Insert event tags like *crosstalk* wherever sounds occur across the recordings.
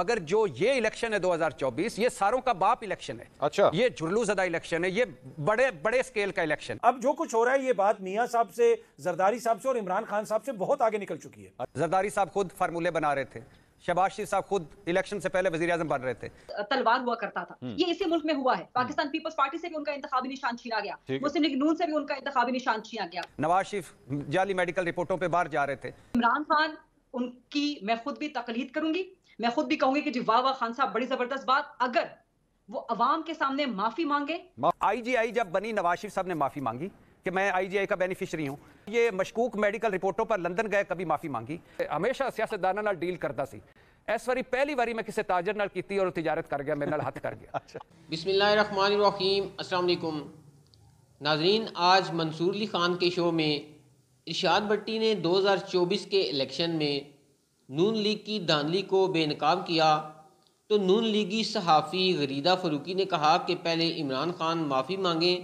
मगर जो ये इलेक्शन है 2024 ये सारों का बाप इलेक्शन है अच्छा ये जुर्लू जदा इलेक्शन है ये बड़े बड़े स्केल का इलेक्शन अब जो कुछ हो रहा है ये बात मियाँ साहब से जरदारी साहब से और इमरान खान साहब से बहुत आगे निकल चुकी है जरदारी साहब खुद फार्मूले बना रहे थे शबाशी साहब खुद इलेक्शन से पहले वजी अजम बन रहे थे तलवार हुआ करता था हम्म। ये इसी मुल्क में हुआ है हम्म। पाकिस्तान पीपल्स पार्टी से भी उनका इंतबी निशान छीना गया मुस्लिम लीग नून से भी उनका इंतबी निशान छीना गया नवाज शरीफ जाली मेडिकल रिपोर्टों पर बाहर जा रहे थे इमरान खान उनकी मैं खुद भी तकलीद करूंगी मैं खुद भी कहूंगी कि जी वाह वाह खान साहब बड़ी जबरदस्त बात अगर वो अवाम के सामने माफी मांगे आईजीआई जब बनी नवाज शरीफ साहब ने माफी मांगी कि मैं आईजीआई का बेनिफिशरी हूँ ये मशकूक मेडिकल रिपोर्टों पर लंदन गए कभी माफी मांगी हमेशा सियासतदानों डील करता सी इस वारी पहली बारी मैं किसी ताजर की और तजारत कर गया मेरे नाल हथ कर गया *laughs* अच्छा बिस्मिल्लाहिर्रहमानिर्रहीम अस्सलाम नाजरीन आज मंसूर अली खान के शो में इर्शाद भट्टी ने 2024 के इलेक्शन में नून लीग की धानली को बेनकाब किया तो नून लीगी सहाफ़ी गरीदा फरूकी ने कहा कि पहले इमरान खान माफ़ी मांगे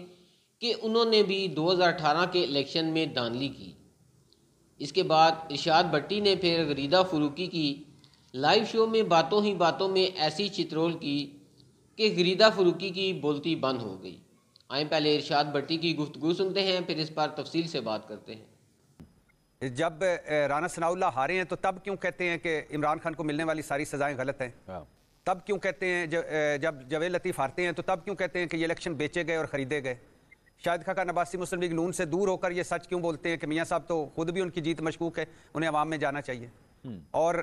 कि उन्होंने भी 2018 के इलेक्शन में धानली की इसके बाद इर्शाद भट्टी ने फिर गरीदा फरूकी की लाइव शो में बातों ही बातों में ऐसी चित्रोल की कि गरीदा फरूकी की बोलती बंद हो गई आए पहले इरशाद भट्टी की गुफ्तगु सुनते हैं फिर इस पर तफसील से बात करते हैं जब राना सनाउल्ला हारे हैं तो तब क्यों कहते हैं कि इमरान खान को मिलने वाली सारी सजाएं गलत हैं हाँ। तब क्यों कहते हैं जब जब जवेद लतीफ़ हारते हैं तो तब क्यों कहते हैं कि ये इलेक्शन बेचे गए और ख़रीदे गए शाहिद खाका नबासी मुस्लिम लीग नून से दूर होकर ये सच क्यों बोलते हैं कि मियाँ साहब तो खुद भी उनकी जीत मशकूक है उन्हें आवाम में जाना चाहिए हम्म। और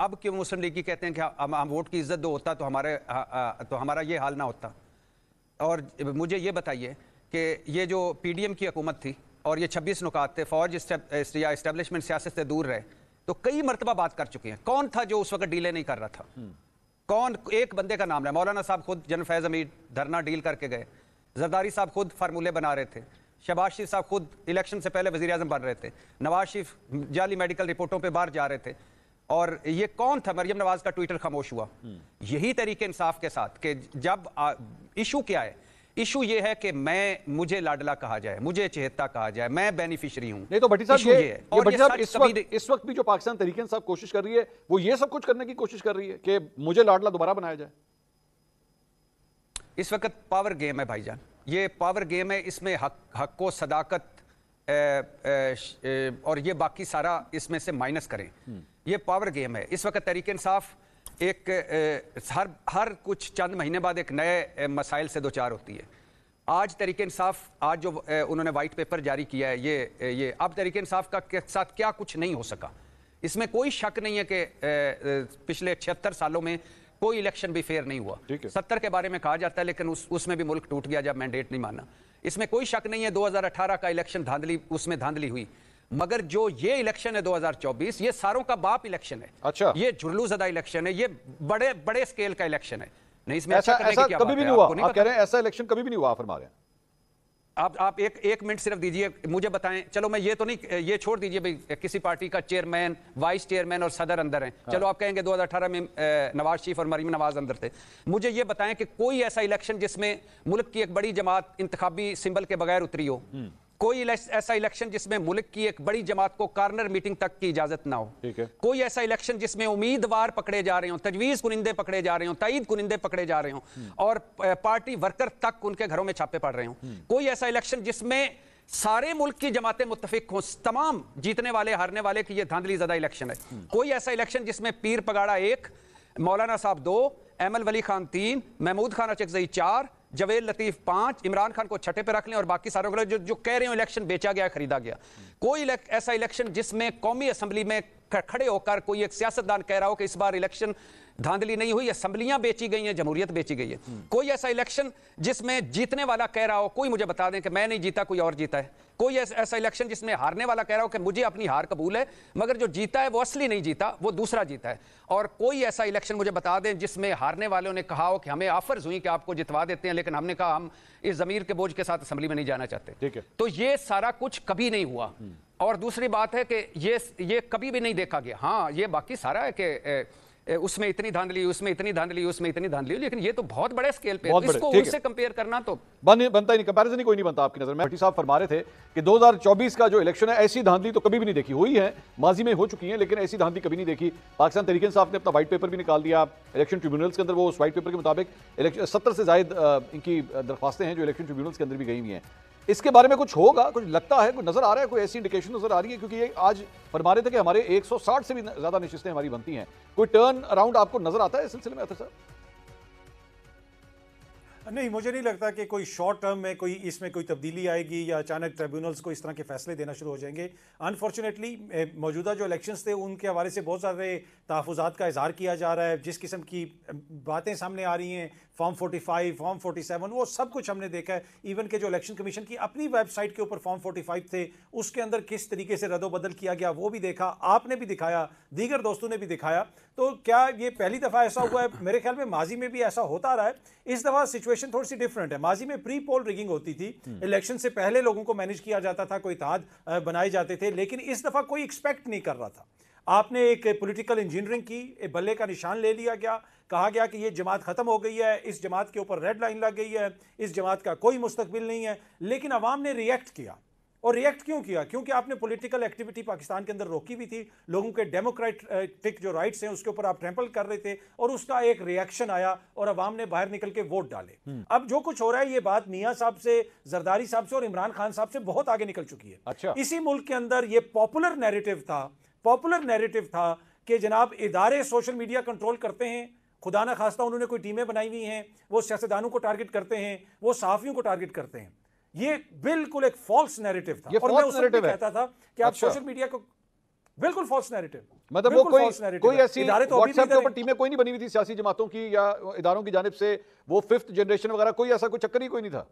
अब क्यों मुस्लिम लीग की कहते हैं कि हम हम वोट की इज्जत दो होता तो हमारे तो हमारा ये हाल ना होता और मुझे ये बताइए कि ये जो पी डी एम की हकूमत थी और ये छब्बीस नुकात थे फौज या इस्टेब्लिशमेंट सियासत से दूर रहे तो कई मरतबा बात कर चुके हैं कौन था जो उस वक्त डीले नहीं कर रहा था हम्म। कौन एक बंदे का नाम है मौलाना साहब खुद जन फैज़ अमीर धरना डील करके गए जरदारी साहब खुद फार्मूले बना रहे थे शहबाज शरीफ साहब खुद इलेक्शन से पहले वजी अजम बन रहे थे नवाज शरीफ जाली मेडिकल रिपोर्टों पर बाहर जा रहे थे और ये कौन था मरियम नवाज का ट्विटर खामोश हुआ हम्म। यही तरीके इंसाफ के साथ कि जब इशू क्या है इशू ये है कि मैं मुझे लाडला कहा जाए मुझे चेहता कहा जाए मैं बेनिफिशरी हूं नहीं तो भट्टी साहब ये, ये, ये भट्टी साहब इस वक्त इस वक्त भी जो पाकिस्तान तरीके साहब कोशिश कर रही है वो ये सब कुछ करने की कोशिश कर रही है कि मुझे लाडला दोबारा बनाया जाए इस वक्त पावर गेम है भाईजान ये पावर गेम है इसमें हक हक सदाकत ए, ए, और ये बाकी सारा इसमें से माइनस करें हम्म। ये पावर गेम है इस वक्त तरीके इंसाफ एक हर हर कुछ चंद महीने बाद एक नए मसाइल से दो चार होती है आज तरीके इंसाफ आज जो उन्होंने वाइट पेपर जारी किया है ये ये अब तरीके इंसाफ का के साथ क्या कुछ नहीं हो सका इसमें कोई शक नहीं है कि पिछले छिहत्तर सालों में कोई इलेक्शन भी फेयर नहीं हुआ सत्तर के बारे में कहा जाता है लेकिन उस उसमें भी मुल्क टूट गया जब मैंडेट नहीं माना इसमें कोई शक नहीं है 2018 का इलेक्शन धांधली उसमें धांधली हुई मगर जो ये इलेक्शन है 2024 ये सारों का बाप इलेक्शन है अच्छा ये जदा इलेक्शन है ये बड़े बड़े स्केल का इलेक्शन है नहीं इसमें ऐसा, अच्छा ऐसा कभी भी नहीं हुआ नहीं आप कह रहे हैं ऐसा इलेक्शन कभी भी नहीं हुआ फरमा रहे हैं आप आप एक एक मिनट सिर्फ दीजिए मुझे बताएं चलो मैं ये तो नहीं ये छोड़ दीजिए भाई किसी पार्टी का चेयरमैन वाइस चेयरमैन और सदर अंदर हैं चलो आप कहेंगे 2018 में नवाज शरीफ और मरीम नवाज अंदर थे मुझे ये बताएं कि कोई ऐसा इलेक्शन जिसमें मुल्क की एक बड़ी जमात इंतबी सिंबल के बगैर उतरी हो कोई ऐसा इलेक्शन जिसमें मुल्क की एक बड़ी जमात को कार्नर मीटिंग तक की इजाजत ना हो ठीक है कोई ऐसा इलेक्शन जिसमें उम्मीदवार पकड़े जा रहे हो तजवीज कुनिंदे पकड़े जा रहे हो तईद कुनिंदे पकड़े जा रहे हो हम्म। और पार्टी वर्कर तक उनके घरों में छापे पड़ रहे हो हम्म। कोई ऐसा इलेक्शन जिसमें सारे मुल्क की जमातें मुतफिक हों तमाम जीतने वाले हारने वाले की यह धांधली ज्यादा इलेक्शन है हम्म। कोई ऐसा इलेक्शन जिसमें पीर पगाड़ा एक मौलाना साहब दो एमल वली खान तीन महमूद खान अचकजई चार जवेद लतीफ पांच इमरान खान को छठे पे रख लें और बाकी सारों को जो जो कह रहे हो इलेक्शन बेचा गया खरीदा गया कोई ऐसा इलेक्शन जिसमें कौमी असम्बली में खड़े होकर कोई एक सियासतदान कह रहा हो कि इस बार इलेक्शन धांधली नहीं हुई असम्बलियां बेची गई हैं जमहूरियत बेची गई है हम्म। कोई ऐसा इलेक्शन जिसमें जीतने वाला कह रहा हो कोई मुझे बता दें कि मैं नहीं जीता कोई और जीता है कोई ऐसा इलेक्शन जिसमें हारने वाला कह रहा हो कि मुझे अपनी हार कबूल है मगर जो जीता है वो असली नहीं जीता वो दूसरा जीता है और कोई ऐसा इलेक्शन मुझे बता दें जिसमें हारने वालों ने कहा हो कि हमें ऑफर्स हुई कि आपको जितवा देते हैं लेकिन हमने कहा हम इस जमीर के बोझ के साथ असेंबली में नहीं जाना चाहते तो ये सारा कुछ कभी नहीं हुआ हम्म। और दूसरी बात है कि ये ये कभी भी नहीं देखा गया हाँ ये बाकी सारा है कि उसमें इतनी धांधली उसमें इतनी धांधली उसमें इतनी धांधली लेकिन ये तो बहुत बड़े स्केल पे बहुत इसको उनसे कंपेयर करना तो बन, बनता ही नहीं कंपैरिजन ही कोई नहीं बनता आपकी नजर में साहब फरमा रहे थे कि 2024 का जो इलेक्शन है ऐसी धांधली तो कभी भी नहीं देखी हुई है माजी में हो चुकी है लेकिन ऐसी धांधली कभी नहीं देखी पाकिस्तान तरीके साहब ने अपना व्हाइट पेपर भी निकाल दिया इलेक्शन ट्रिब्यूनल्स के अंदर वो उस व्हाइट पेपर के मुताबिक सत्तर से जायद इनकी दरखास्तें हैं जो इलेक्शन ट्रिब्यूनल्स के अंदर भी गई हुई हैं इसके बारे में कुछ होगा कुछ लगता है कुछ नजर आ रहा है कोई ऐसी इंडिकेशन नजर आ रही है क्योंकि ये आज फरमा रहे थे कि हमारे 160 से भी ज्यादा नशिस्तें हमारी बनती हैं कोई टर्न अराउंड आपको नजर आता है इस सिलसिले में अतर सर नहीं मुझे नहीं लगता कि कोई शॉर्ट टर्म में कोई इसमें कोई तब्दीली आएगी या अचानक ट्रिब्यूनल्स को इस तरह के फैसले देना शुरू हो जाएंगे अनफॉर्चुनेटली मौजूदा जो इलेक्शंस थे उनके हवाले से बहुत सारे तहफात का इजहार किया जा रहा है जिस किस्म की बातें सामने आ रही हैं फॉर्म 45 फॉर्म 47 वो सब कुछ हमने देखा है इवन के जो इलेक्शन कमीशन की अपनी वेबसाइट के ऊपर फॉर्म 45 थे उसके अंदर किस तरीके से रदोबदल किया गया वो भी देखा आपने भी दिखाया दीगर दोस्तों ने भी दिखाया तो क्या ये पहली दफ़ा ऐसा हुआ है मेरे ख्याल में माजी में भी ऐसा होता रहा है इस दफ़ा सिचुएशन थोड़ी सी डिफरेंट है माजी में प्री पोल रिगिंग होती थी इलेक्शन हम्म। से पहले लोगों को मैनेज किया जाता था कोई इतिहाद बनाए जाते थे लेकिन इस दफ़ा कोई एक्सपेक्ट नहीं कर रहा था आपने एक पॉलिटिकल इंजीनियरिंग की बल्ले का निशान ले लिया गया कहा गया कि ये जमात ख़त्म हो गई है इस जमात के ऊपर रेड लाइन लग गई है इस जमात का कोई मुस्तबिल नहीं है लेकिन अवाम ने रिएक्ट किया और रिएक्ट क्यों किया क्योंकि आपने पॉलिटिकल एक्टिविटी पाकिस्तान के अंदर रोकी भी थी लोगों के डेमोक्रेटिक जो राइट्स हैं उसके ऊपर आप ट्रैम्पल कर रहे थे और उसका एक रिएक्शन आया और अवाम ने बाहर निकल के वोट डाले हम्म। अब जो कुछ हो रहा है ये बात मियाँ साहब से जरदारी साहब से और इमरान खान साहब से बहुत आगे निकल चुकी है अच्छा इसी मुल्क के अंदर ये पॉपुलर नेरेटिव था पॉपुलर नेरेटिव था कि जनाब इदारे सोशल मीडिया कंट्रोल करते हैं खुदा ना खास्ता उन्होंने कोई टीमें बनाई हुई हैं वो सियासतदानों को टारगेट करते हैं वो सहाफ़ियों को टारगेट करते हैं ये बिल्कुल एक फॉल्स नैरेटिव था और मैं उस कहता था कि आप सोशल मीडिया अच्छा। को बिल्कुल फॉल्स नैरेटिव मतलब वो कोई कोई ऐसी इदारे तो व्हाट्सएप के ऊपर टीमें कोई नहीं बनी हुई थी सियासी जमातों की या इदारों की जानब से वो फिफ्थ जनरेशन वगैरह कोई ऐसा कोई चक्कर ही कोई नहीं था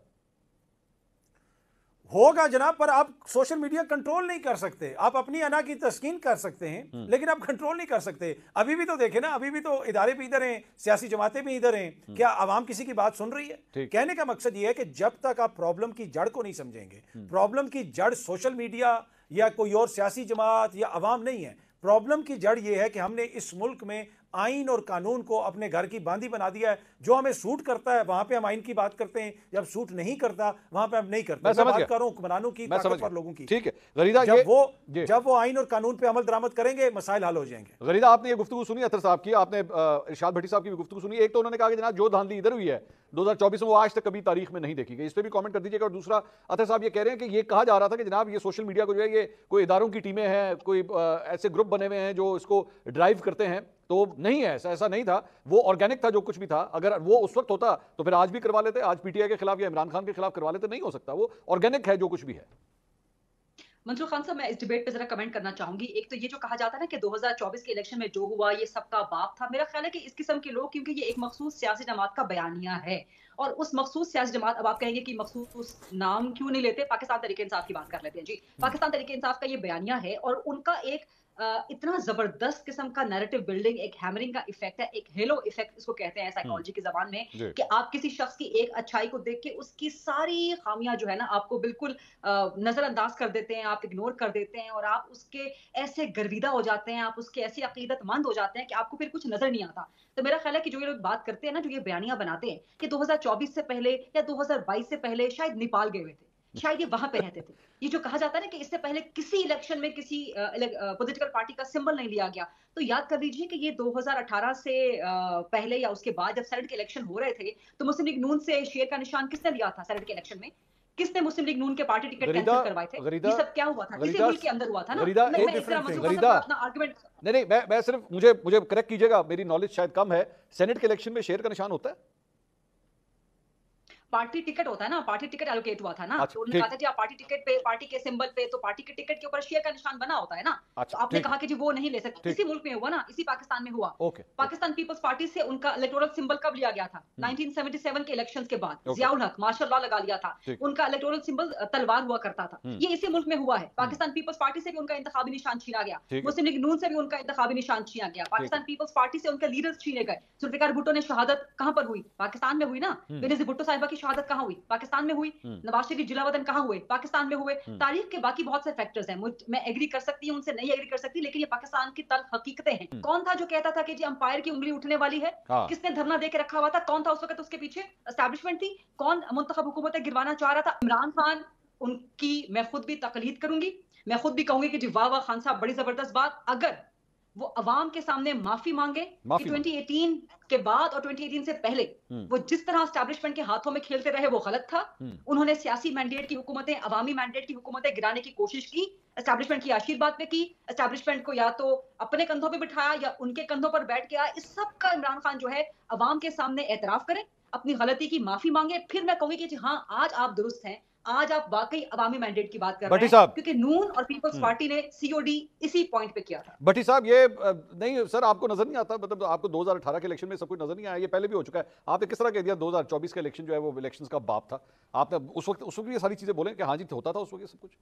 होगा जनाब पर आप सोशल मीडिया कंट्रोल नहीं कर सकते आप अपनी अना की तस्कीन कर सकते हैं हम्म। लेकिन आप कंट्रोल नहीं कर सकते अभी भी तो देखे ना अभी भी तो इदारे भी इधर हैं सियासी जमातें भी इधर हैं हम्म। क्या आवाम किसी की बात सुन रही है कहने का मकसद यह है कि जब तक आप प्रॉब्लम की जड़ को नहीं समझेंगे हम्म। प्रॉब्लम की जड़ सोशल मीडिया या कोई और सियासी जमात या आवाम नहीं है प्रॉब्लम की जड़ यह है कि हमने इस मुल्क में आइन और कानून को अपने घर की बांधी बना दिया है जो हमें सूट करता है वहां पे हम आइन की बात करते हैं जब सूट नहीं करता वहां पे हम नहीं करते मैं समझ करूं हुक्मरानों की पर लोगों की ठीक है गरीदा जब वो जब वो आइन और कानून पे अमल दरामद करेंगे मसाइल हल हो जाएंगे गरीदा आपने ये गुफ्तु सुनी अतर साहब की आपने इर्शाद भट्टी साहब की भी गुफ्तु सुनी एक तो उन्होंने कहा कि जनाब जो धांधली इधर हुई है 2024 में वो आज तक कभी तारीख में नहीं देखी गई इस पर भी कॉमेंट कर दीजिएगा और दूसरा अतर साहब ये कह रहे हैं कि ये कहा जा रहा था कि जनाब ये सोशल मीडिया को जो है ये कोई इदारों की टीमें हैं कोई ऐसे ग्रुप बने हुए हैं जो इसको ड्राइव करते हैं तो नहीं है ऐसा ऐसा नहीं था वो ऑर्गेनिक था जो कुछ भी था अगर वो उस वक्त होता तो फिर आज भी करवा लेते आज पीटीआई के खिलाफ या इमरान खान के खिलाफ करवा लेते नहीं हो सकता वो ऑर्गेनिक है जो कुछ भी है मंसूर खान साहब मैं इस डिबेट पे जरा कमेंट करना चाहूंगी एक तो ये जो कहा जाता है ना कि 2024 के इलेक्शन में जो हुआ ये सबका बाप था मेरा ख्याल है कि इस किस्म के लोग क्योंकि ये एक मखसूस सियासी जमात का बयानिया है और उस मखसूस सियासी जमात अब आप कहेंगे कि मखसूस नाम क्यों नहीं लेते पाकिस्तान तरीके इंसाफ की बात कर लेते हैं जी हम्म। पाकिस्तान तरीके इंसाफ का ये बयानिया है और उनका एक इतना जबरदस्त किस्म का नैरेटिव बिल्डिंग एक हैमरिंग का इफेक्ट है एक हेलो इफेक्ट इसको कहते हैं साइकोलॉजी हम्म। की जबान में कि आप किसी शख्स की एक अच्छाई को देख के उसकी सारी खामियां जो है ना आपको बिल्कुल नजरअंदाज कर देते हैं आप इग्नोर कर देते हैं और आप उसके ऐसे गर्विदा हो जाते हैं आप उसके ऐसे अकीदतमंद हो जाते हैं कि आपको फिर कुछ नजर नहीं आता तो मेरा ख्याल है कि जो ये लोग बात करते हैं ना जो ये बयानियां बनाते हैं कि दो से पहले या दो से पहले शायद नेपाल गए हुए थे शायद ये वहां पे रहते थे ये जो कहा जाता है ना कि इससे पहले किसी इलेक्शन में किसी पॉलिटिकल पार्टी का सिंबल नहीं लिया गया तो याद कर लीजिए कि ये 2018 से पहले या उसके बाद जब सेनेट के इलेक्शन हो रहे थे तो मुस्लिम लीग नून से शेर का निशान किसने लिया था सैनेट के इलेक्शन में किसने मुस्लिम लीग नून के पार्टी टिकट कैंसिल करवाए थे ये सब क्या हुआ था किसी के अंदर हुआ था ना गरीदा, तो मैं, गरीदा, अपना आर्गुमेंट नहीं नहीं मैं मैं सिर्फ मुझे मुझे करेक्ट कीजिएगा मेरी नॉलेज शायद कम है सेनेट के इलेक्शन में शेर का निशान होता है पार्टी टिकट होता है ना पार्टी टिकट एलोकेट हुआ था ना अच्छा, तो उन्होंने कहा था कि आप पार्टी टिकट पे पार्टी के सिंबल पे तो पार्टी के टिकट के ऊपर शेयर का निशान बना होता है ना तो आपने कहा कि जी वो नहीं ले सकते इसी मुल्क में हुआ ना इसी पाकिस्तान में हुआ ओके, पाकिस्तान पीपल्स पार्टी से उनका इलेक्टोरल सिंबल कब लिया गया था 1977 हम्म। के इलेक्शन के बाद जियाउल हक मार्शल लॉ लगा लिया था उनका इलेक्टोरल सिंबल तलवार हुआ करता था हम्म। ये इसी मुल्क में हुआ है हम्म। पाकिस्तान पीपल्स पार्टी से भी उनका इंतजामी निशान छीना गया मुस्लिम लीग नून से भी उनका इंतजामी निशान छीना गया पाकिस्तान पीपल्स पार्टी से उनके लीडर छीने गए जुल्फिकार भुट्टो ने शहादत कहां पर हुई पाकिस्तान में हुई ना बेनजी भुट्टो साहिबा की शहादत कहाँ हुई पाकिस्तान में हुई हम्म। नवाज शरीफ जिला वतन कहाँ हुए पाकिस्तान में हुए हम्म। तारीख के बाकी बहुत से फैक्टर्स हैं मैं एग्री कर सकती हूँ उनसे नहीं एग्री कर सकती लेकिन ये पाकिस्तान की तल हकीकतें हैं हम्म। कौन था जो कहता था कि जी अंपायर की उंगली उठने वाली है हाँ। किसने धरना दे के रखा हुआ था कौन था उस वक्त उसके पीछे एस्टेब्लिशमेंट थी कौन मुंतब हुकूमतें गिरवाना चाह रहा था इमरान खान उनकी मैं खुद भी तकलीद करूंगी मैं खुद भी कहूंगी कि जी वाह वाह खान साहब बड़ी जबरदस्त बात अगर वो अवाम के सामने माफी मांगे माफी कि 2018 के बाद और 2018 से पहले हम्म। वो जिस तरह स्टैब्लिशमेंट के हाथों में खेलते रहे वो गलत था हम्म। उन्होंने सियासी मैंडेट की हुकूमतें अवामी मैंडेट की हुकूमतें गिराने की कोशिश की स्टैब्लिशमेंट की आशीर्वाद पे की स्टैब्लिशमेंट को या तो अपने कंधों पर बिठाया या उनके कंधों पर बैठ गया इस सब का इमरान खान जो है अवाम के सामने एतराफ करें अपनी गलती की माफी मांगे फिर मैं कहूंगी कि हाँ आज आप दुरुस्त हैं आज आप वाकई अवामी मैंडेट की बात कर रहे हैं क्योंकि नून और पीपल्स हम्म। पार्टी ने सीओडी इसी पॉइंट पे किया था भट्टी साहब ये नहीं सर आपको नजर नहीं आता मतलब आपको 2018 के इलेक्शन में सब कुछ नजर नहीं आया ये पहले भी हो चुका है आपने किस तरह कह दिया 2024 का इलेक्शन जो है वो इलेक्शन का बाप था आपने उस वक्त उस वक्त ये सारी चीजें बोले कि हाँ जी होता था उस वक्त सब कुछ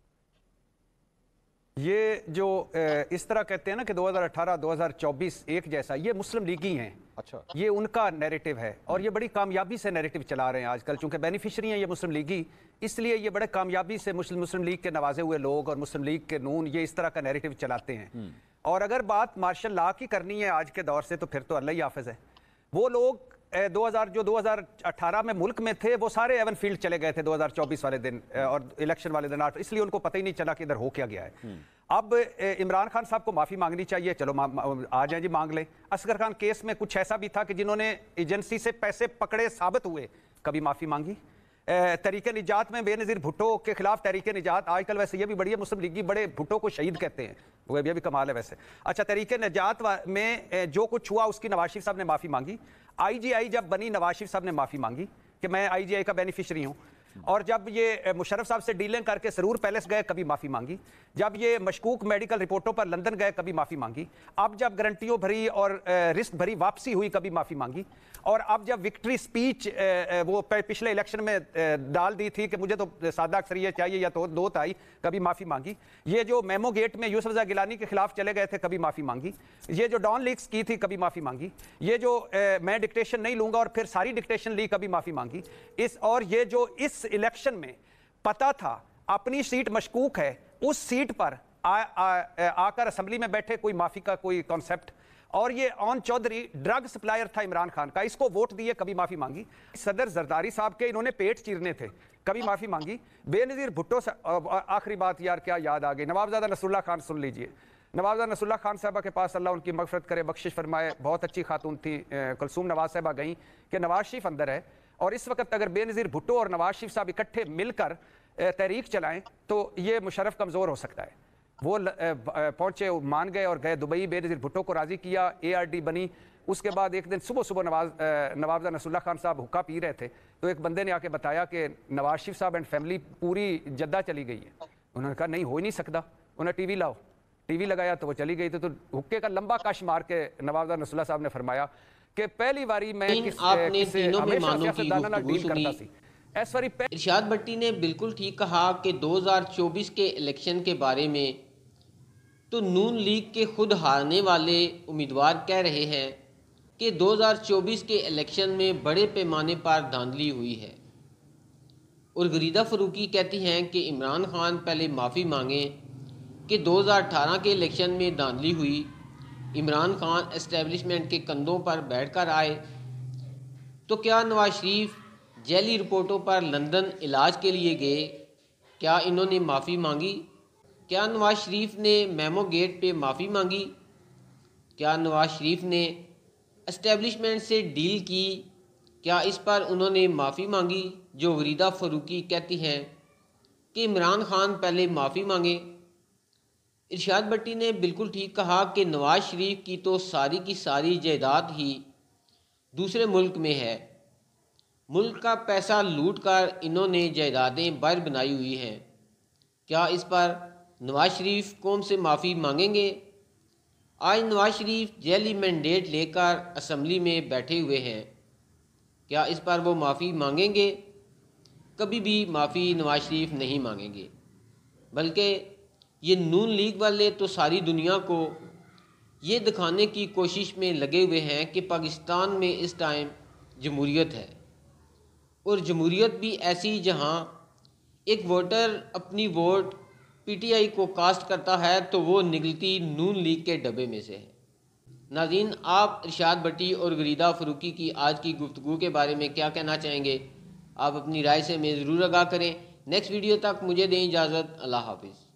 ये जो इस तरह कहते हैं ना कि 2018 2024 एक जैसा ये मुस्लिम लीग ही हैं अच्छा ये उनका नैरेटिव है और ये बड़ी कामयाबी से नैरेटिव चला रहे हैं आजकल चूंकि बेनिफिशरी हैं ये मुस्लिम लीग ही इसलिए ये बड़े कामयाबी से मुस्लिम मुस्लिम लीग के नवाजे हुए लोग और मुस्लिम लीग के नून ये इस तरह का नैरेटिव चलाते हैं हम्म। और अगर बात मार्शल ला की करनी है आज के दौर से तो फिर तो अल्लाह हाफज हाफिज़ है वो लोग हज़ार जो 2018 में मुल्क में थे वो सारे एवन फील्ड चले गए थे 2024 वाले दिन और इलेक्शन वाले दिन आठ इसलिए उनको पता ही नहीं चला कि इधर हो क्या गया है हम्म। अब इमरान खान साहब को माफ़ी मांगनी चाहिए चलो मा, मा, आ जाए जी मांग लें असगर खान केस में कुछ ऐसा भी था कि जिन्होंने एजेंसी से पैसे पकड़े साबित हुए कभी माफ़ी मांगी तरीके निजात में बेनज़ीर भुट्टो के खिलाफ तरीके निजात आजकल वैसे ये भी बड़ी है मुस्लिम लीग की बड़े भुट्टो को शहीद कहते हैं वो भी अभी कमाल है वैसे अच्छा तरीके निजात में जो कुछ हुआ उसकी नवाज शरीफ साहब ने माफ़ी मांगी आई जब बनी नवाज शरीफ साहब ने माफ़ी मांगी कि मैं आई का बेनिफिशरी हूँ और जब ये मुशरफ साहब से डीलिंग करके सरूर पैलेस गए कभी माफ़ी मांगी जब ये मशकूक मेडिकल रिपोर्टों पर लंदन गए कभी माफ़ी मांगी अब जब गारंटियों भरी और रिस्क भरी वापसी हुई कभी माफ़ी मांगी और अब जब विक्ट्री स्पीच वो पिछले इलेक्शन में डाल दी थी कि मुझे तो सादा अक्सरियत चाहिए या तो दो ताई कभी माफ़ी मांगी ये जो मेमो गेट में यूसफ रजा गिलानी के खिलाफ चले गए थे कभी माफ़ी मांगी ये जो डॉन लीक्स की थी कभी माफ़ी मांगी ये जो मैं डिक्टेशन नहीं लूँगा और फिर सारी डिक्टेशन ली कभी माफ़ी मांगी इस और ये जो इस इलेक्शन में पता था अपनी सीट मशकूक है उस सीट पर आकर असम्बली में बैठे कोई माफी का कोई कॉन्सेप्ट और ये ऑन चौधरी ड्रग सप्लायर था इमरान खान का इसको वोट दिए कभी माफी मांगी सदर जरदारी साहब के इन्होंने पेट चीरने थे कभी माफी मांगी बेनजीर भुट्टो आखिरी बात यार क्या याद आ गई नवाबजादा नसरुल्ला खान सुन लीजिए नवाबजादा नसुल्ला खान साहबा के पास अल्लाह उनकी मफरत करे बख्शिश फरमाए बहुत अच्छी खातून थी कुलसूम नवाज साहबा गई कि नवाज शरीफ अंदर है और इस वक्त अगर बेनज़ीर भुट्टो और नवाज शरीफ साहब इकट्ठे मिलकर तहरीक चलाएं तो ये मुशरफ कमज़ोर हो सकता है वो पहुंचे मान गए और गए दुबई बेनज़ीर भुट्टो को राज़ी किया एआरडी बनी उसके बाद एक दिन सुबह सुबह नवाज नवाबजा नसुल्ला खान साहब हुक्का पी रहे थे तो एक बंदे ने आके बताया कि नवाज शरीफ साहब एंड फैमिली पूरी जद्दा चली गई है उन्होंने कहा नहीं हो ही नहीं सकता उन्हें वी लाओ वी लगाया तो वो चली गई थी तो हुक्के का लंबा काश मार के नवाजा नसुल्ला साहब ने फरमाया ਕਿ ਪਹਿਲੀ ਵਾਰੀ ਮੈਂ आपने तीनों मेहमानों की गुफ्तगू सुनी इस बारी इरशाद भट्टी ने बिल्कुल ठीक कहा कि 2024 के इलेक्शन के बारे में तो नून लीग के खुद हारने वाले उम्मीदवार कह रहे हैं कि 2024 के इलेक्शन में बड़े पैमाने पर धांधली हुई है और गरीदा फरूकी कहती हैं कि इमरान खान पहले माफ़ी मांगें कि 2018 के इलेक्शन में धांधली हुई इमरान खान इस्टेबलिशमेंट के कंधों पर बैठ कर आए तो क्या नवाज शरीफ जैली रिपोर्टों पर लंदन इलाज के लिए गए क्या इन्होंने माफ़ी मांगी क्या नवाज शरीफ ने मेमो गेट पे माफ़ी मांगी क्या नवाज शरीफ ने इस्टेबलिशमेंट से डील की क्या इस पर उन्होंने माफ़ी मांगी जो वरीदा फरूकी कहती हैं कि इमरान खान पहले माफ़ी मांगे इर्शाद भट्टी ने बिल्कुल ठीक कहा कि नवाज शरीफ की तो सारी की सारी जायदाद ही दूसरे मुल्क में है मुल्क का पैसा लूट कर इन्होंने जायदादें बर बनाई हुई हैं क्या इस पर नवाज शरीफ कौम से माफ़ी मांगेंगे आज नवाज शरीफ जैली मैंडेट लेकर असम्बली में बैठे हुए हैं क्या इस पर वो माफ़ी मांगेंगे कभी भी माफ़ी नवाज शरीफ नहीं मांगेंगे बल्कि ये नून लीग वाले तो सारी दुनिया को ये दिखाने की कोशिश में लगे हुए हैं कि पाकिस्तान में इस टाइम जमहूरीत है और जमहूरीत भी ऐसी जहाँ एक वोटर अपनी वोट पीटीआई को कास्ट करता है तो वो निकलती नून लीग के डब्बे में से है नाजीन आप इर्शाद भट्टी और गरीदा फरूकी की आज की गुफ्तु के बारे में क्या कहना चाहेंगे आप अपनी राय से मैं ज़रूर आगा करें नेक्स्ट वीडियो तक मुझे दें इजाज़त अल्लाह हाफिज़